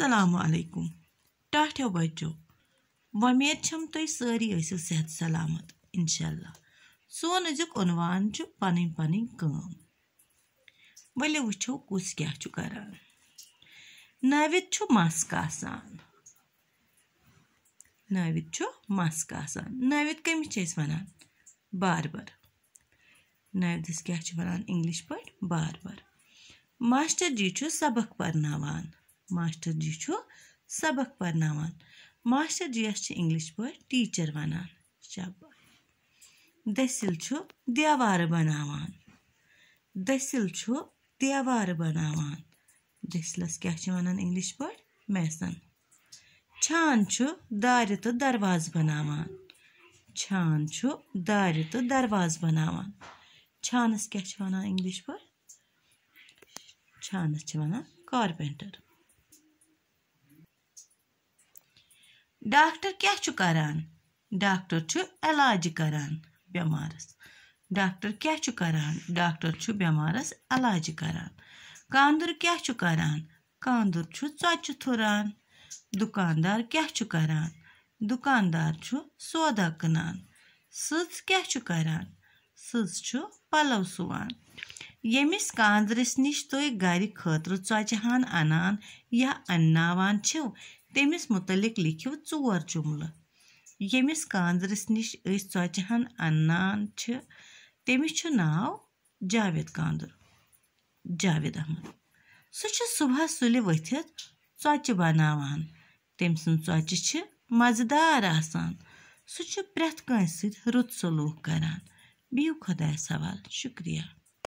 اَسَلامُ ٹاٹھیو بَچو وۄمید چھَم تُہۍ سٲری ٲسِو صحت سلامت اِنشاءاللہ سون أزیُک عنوان چھُ پَنٕنۍ پَنٕنۍ کٲم ؤلِو وٕچھو کُس کیٛاہ چھُ کَران نٲوِد چھُ مَس کاسان نٲوِد چھُ مَس کاسان نٲوِد کٔمِس چھِ أسۍ وَنان باربَر نٲوِدَس کیٛاہ چھِ وَنان اِنٛگلِش پٲٹھۍ باربَر ماسٹر جی چھُ سبق پَرناوان ماسٹر جی چھُ سبق پَرناوان ماسٹر جِیَس چھِ اِنٛگلِش پٲٹھۍ ٹیٖچَر وَنان شاباش دٔسِل چھُ دیوارٕ بَناوان دٔسِل چھُ دیوارٕ بَناوان دٔسِلَس کیٛاہ چھِ وَنان اِنٛگلِش پٲٹھۍ میسَن چھان چھُ دارِ تہٕ دروازٕ بَناوان چھان چھُ دارِ تہٕ دروازٕ بَناوان چھانَس کیٛاہ چھِ وَنان اِنٛگلِش پٲٹھۍ چھانَس چھِ وَنان کارپٮ۪نٛٹَر ڈاکٹر کیٛاہ چھُ کَران ڈاکٹر چھُ علاج کَران بٮ۪مارَس ڈاکٹر کیٛاہ چھُ کَران ڈاکٹر چھُ بٮ۪مارَس علاج کَران کاندُر کیٛاہ چھُ کَران کاندُر چھُ ژۄچہِ تھُران دُکاندار کیٛاہ چھُ کَران دُکاندار چھُ سودا کٕنان سٕژ کیٛاہ چھُ کَران سٕژ چھُ پَلَو سُوان ییٚمِس کاندرِس نِش تُہۍ گَرِ خٲطرٕ ژۄچہِ ہَن اَنان یا اَنناوان چھِو تٔمِس متعلق لیٖکھِو ژور جُملہٕ ییٚمِس کانٛزرِس نِش أسۍ ژۄچہِ ہن اَنان چھِ تٔمِس چھُ ناو جاوید کانٛدُر جاوید احمد سُہ چھُ صُبحس سُلہِ ؤتھِتھ ژۄچہِ بَناوان تٔمۍ سٕنٛز ژۄچہِ چھِ مَزٕدار آسان سُہ چھُ پرٛٮ۪تھ کٲنٛسہِ سۭتۍ رُت سلوٗک کَران بِہِو خۄدایَس حوال شُکریہ